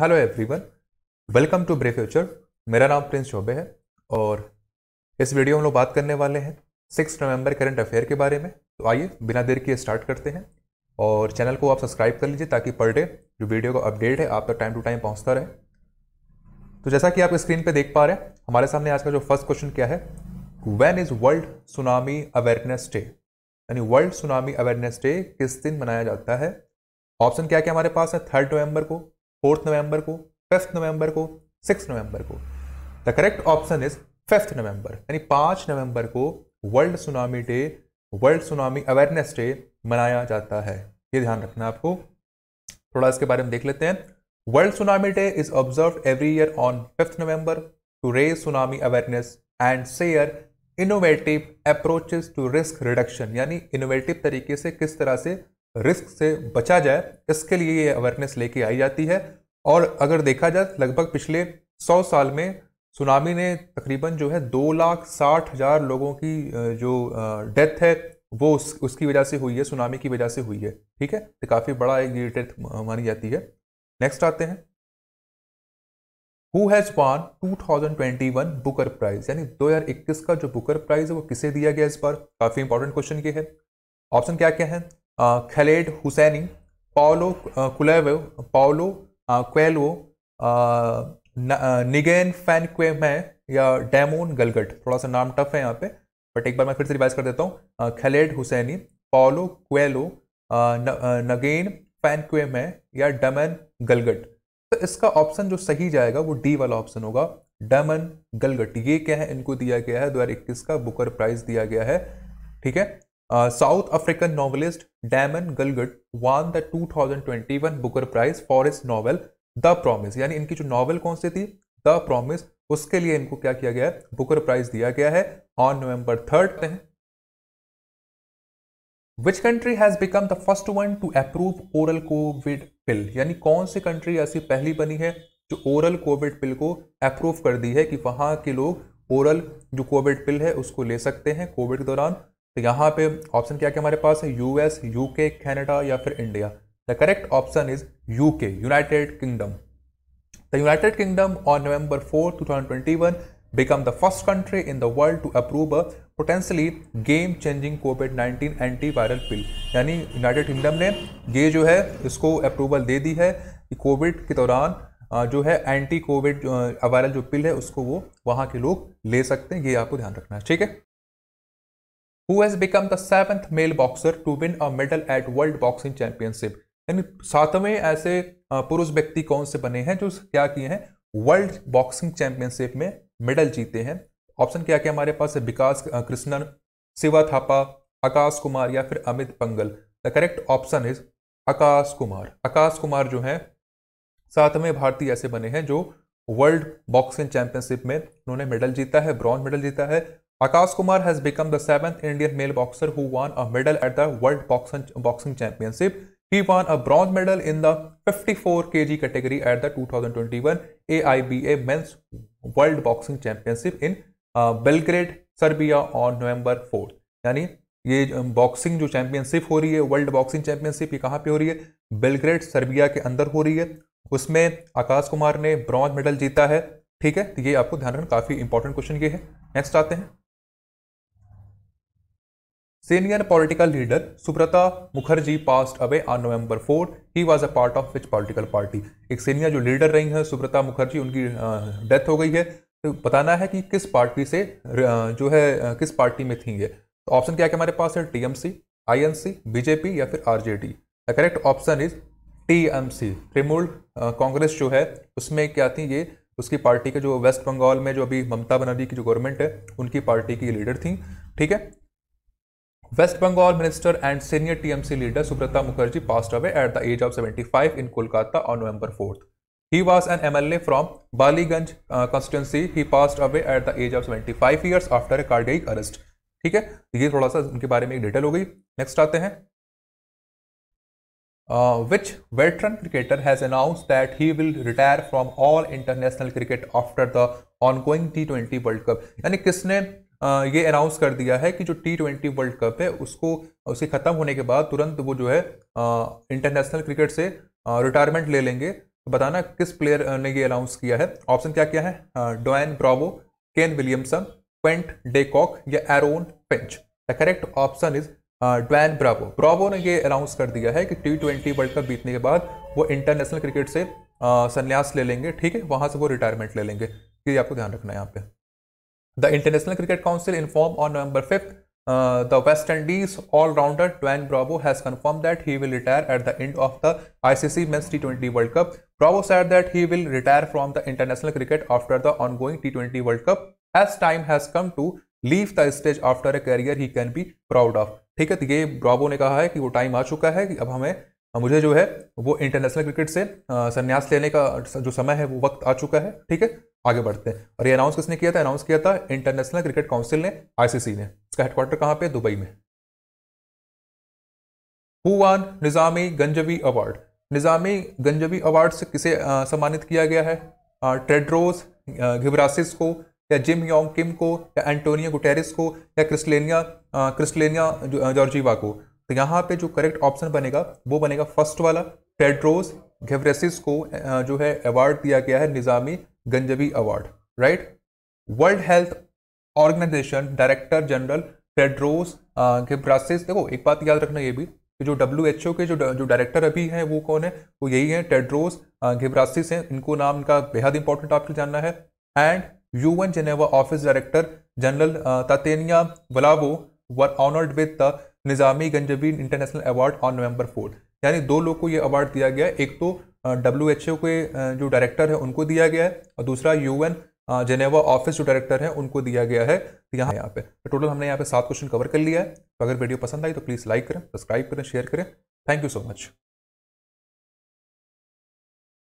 Hello everyone welcome to ब्रे future मेरा नाम प्रिंस चौबे है और इस वीडियो में लोग बात करने वाले हैं सिक्स नवंबर करंट अफेयर के बारे में तो आइए बिना देर किए स्टार्ट करते हैं और चैनल को आप सब्सक्राइब कर लीजिए ताकि पर डे जो वीडियो का अपडेट है आप तक टाइम टू टाइम पहुँचता रहे तो जैसा कि आप स्क्रीन पर देख पा रहे हैं हमारे सामने आज का जो फर्स्ट क्वेश्चन क्या है when is world tsunami awareness day यानी वर्ल्ड सुनामी अवेयरनेस डे किस दिन मनाया जाता है ऑप्शन क्या क्या हमारे पास है थर्ड नवंबर को फोर्थ नवंबर को फिफ्थ नवंबर को सिक्स नवंबर को the correct option is fifth November यानी पांच नवंबर को world tsunami day world tsunami awareness day मनाया जाता है ये ध्यान रखना आपको थोड़ा इसके बारे में देख लेते हैं world tsunami day is observe every year on fifth November to raise tsunami awareness and share innovative approaches to risk reduction यानी इनोवेटिव तरीके से किस तरह से रिस्क से बचा जाए इसके लिए ये अवेयरनेस लेके आई जाती है और अगर देखा जाए लगभग पिछले सौ साल में सुनामी ने तकरीबन जो है दो लाख साठ हज़ार लोगों की जो डेथ है वो उस, उसकी वजह से हुई है सुनामी की वजह से हुई है ठीक है तो काफ़ी बड़ा एक डेथ मानी जाती है नेक्स्ट आते हैं who has won 2021 Booker prize यानी 2021 का जो बुकर प्राइज है वो किसे दिया गया इस बार काफ़ी इंपॉर्टेंट क्वेश्चन ये है ऑप्शन क्या क्या है Khaled Hosseini Paulo Coelho Paulo Coelho Nguyen Phan क्वेम है या डेमोन गलगट थोड़ा सा नाम टफ है यहाँ पे बट एक बार मैं फिर से रिवाइज कर देता हूँ Khaled Hosseini Paulo Coelho Nguyen Phan क्वेम है या डमन गलगट तो इसका ऑप्शन जो सही जाएगा वो डी वाला ऑप्शन होगा डमन गलगट ये क्या है इनको दिया गया है दो हज़ार इक्कीस का बुकर प्राइज दिया गया है ठीक है South African novelist Damon Galgut won the 2021 Booker prize for his novel the promise यानी इनकी जो नॉवल कौन सी थी द प्रॉमिस उसके लिए इनको क्या किया गया है बुकर प्राइज दिया गया है on November third which country has become the first one to approve oral Covid pill यानी कौन सी कंट्री ऐसी पहली बनी है जो ओरल कोविड पिल को अप्रूव कर दी है कि वहां के लोग ओरल जो कोविड पिल है उसको ले सकते हैं कोविड के दौरान तो यहाँ पे ऑप्शन क्या क्या हमारे पास है यूएस यूके कनाडा या फिर India the correct option is UK United Kingdom the United Kingdom on November four two thousand twenty one become the first country in the world to approve a potentially game changing Covid 19 antiviral pill यानी United kingdom ने ये जो है इसको approval दे दी है कि Covid के दौरान जो है एंटी कोविड वायरल जो पिल है उसको वो वहाँ के लोग ले सकते हैं ये आपको ध्यान रखना है ठीक है who has become the seventh male boxer to win a medal at world boxing championship यानी सातवें ऐसे पुरुष व्यक्ति कौन से बने हैं जो क्या किए हैं वर्ल्ड बॉक्सिंग चैंपियनशिप में मेडल जीते हैं ऑप्शन क्या क्या हमारे पास है विकास कृष्णन शिवा थापा आकाश कुमार या फिर Amit Panghal the correct option is Akash Kumar Akash Kumar जो है सातवें भारतीय ऐसे बने हैं जो वर्ल्ड बॉक्सिंग चैंपियनशिप में उन्होंने मेडल जीता है ब्रॉन्ज मेडल जीता है Akash Kumar has become the seventh Indian male boxer who won a medal at the World Boxing, Boxing Championship. He won a bronze medal in the 54 kg category at the 2021 AIBA Men's World Boxing Championship in Belgrade Serbia on November fourth यानी ये boxing जो championship हो रही है world boxing championship ये कहाँ पे हो रही है बेलग्रेड सर्बिया के अंदर हो रही है उसमें आकाश कुमार ने ब्रॉन्ज मेडल जीता है ठीक है तो ये आपको ध्यान रखना काफ़ी इंपॉर्टेंट क्वेश्चन ये है नेक्स्ट आते हैं Senior political leader Subrata Mukherjee passed away on November 4. He was a part of which political party? एक सीनियर जो लीडर रही हैं सुब्रता मुखर्जी उनकी डेथ हो गई है तो बताना है कि किस पार्टी से जो है किस पार्टी में थी ये तो ऑप्शन क्या क्या हमारे पास है टीएमसी, आईएनसी, बीजेपी या फिर D the correct option is TMC Trinamool Congress जो है उसमें क्या थी ये उसकी पार्टी के जो वेस्ट बंगाल में जो अभी ममता बनर्जी की जो गवर्नमेंट है उनकी पार्टी की लीडर थी ठीक है West Bengal minister and senior TMC leader Subrata Mukherjee pass away at the age of 75 in Kolkata on November fourth he was an MLA from Ballygunge constituency he passed away at the age of 75 five years after a cardiac arrest ठीक है तो ये थोड़ा सा उनके बारे में एक डिटेल हो गई नेक्स्ट आते हैं which veteran cricketer has announce that he will retire from all international cricket after the ongoing T twenty world cup यानी किसने ये अनाउंस कर दिया है कि जो टी ट्वेंटी वर्ल्ड कप है उसको उसके ख़त्म होने के बाद तुरंत वो जो है इंटरनेशनल क्रिकेट से रिटायरमेंट ले लेंगे तो बताना किस प्लेयर ने ये अनाउंस किया है ऑप्शन क्या क्या है Dwayne Bravo Kane Williamson Quinton de Kock या Aaron Finch the correct option is Dwayne Bravo Bravo ने ये अनाउंस कर दिया है कि टी ट्वेंटी वर्ल्ड कप बीतने के बाद वो इंटरनेशनल क्रिकेट से संन्यास ले लेंगे ठीक है वहाँ से वो रिटायरमेंट ले लेंगे ये आपको ध्यान रखना है यहाँ पे The International Cricket Council informed on November 5th uh, the West Indies all-rounder Twan Bravo has confirmed that he will retire at the end of the ICC Men's T20 World Cup. Bravo said that he will retire from the international cricket after the ongoing T20 World Cup as time has come to leave the stage after a career he can be proud of ठीक है तो ये Bravo ने कहा है कि वो time आ चुका है कि अब हमें मुझे जो है वो इंटरनेशनल क्रिकेट से संन्यास लेने का जो समय है वो वक्त आ चुका है ठीक है आगे बढ़ते हैं और ये अनाउंस किसने किया था अनाउंस किया था इंटरनेशनल क्रिकेट काउंसिल ने आईसीसी ने इसका हेडक्वार्टर कहां पे दुबई में हुआन Nizami Ganjavi award Nizami Ganjavi award से किसे सम्मानित किया गया है ट्रेड्रोस घिब्रासिस को या जिम योंग किम को या एंटोनियो गुटेरिस को या क्रिस्लेनिया क्रिस्लेनिया जॉर्जीवा को तो यहाँ पे जो करेक्ट ऑप्शन बनेगा वो बनेगा फर्स्ट वाला टेड्रोस घेवरेसिस को जो है अवार्ड दिया गया है Nizami Ganjavi award right World Health Organization director general Tedros ब्रासेस देखो एक बात याद रखना ये भी कि जो डब्ल्यू एच ओ के जो जो डायरेक्टर अभी हैं वो कौन है वो यही है टेड्रोस घिब्रासिस हैं इनको नाम का बेहद इंपॉर्टेंट आपको जानना है and U N Geneva office director general Tatiana Valovaya were honoured with the Nizami Ganjavi international award on November fourth यानी दो लोग को ये अवार्ड दिया गया एक तो डब्ल्यू एच ओ के जो डायरेक्टर है उनको दिया गया है और दूसरा यू एन जेनेवा ऑफिस जो डायरेक्टर है उनको दिया गया है यहाँ तो यहाँ पे तो टोटल हमने यहाँ पे सात क्वेश्चन कवर कर लिया है तो अगर वीडियो पसंद आई तो प्लीज़ लाइक करें सब्सक्राइब करें शेयर करें थैंक यू सो मच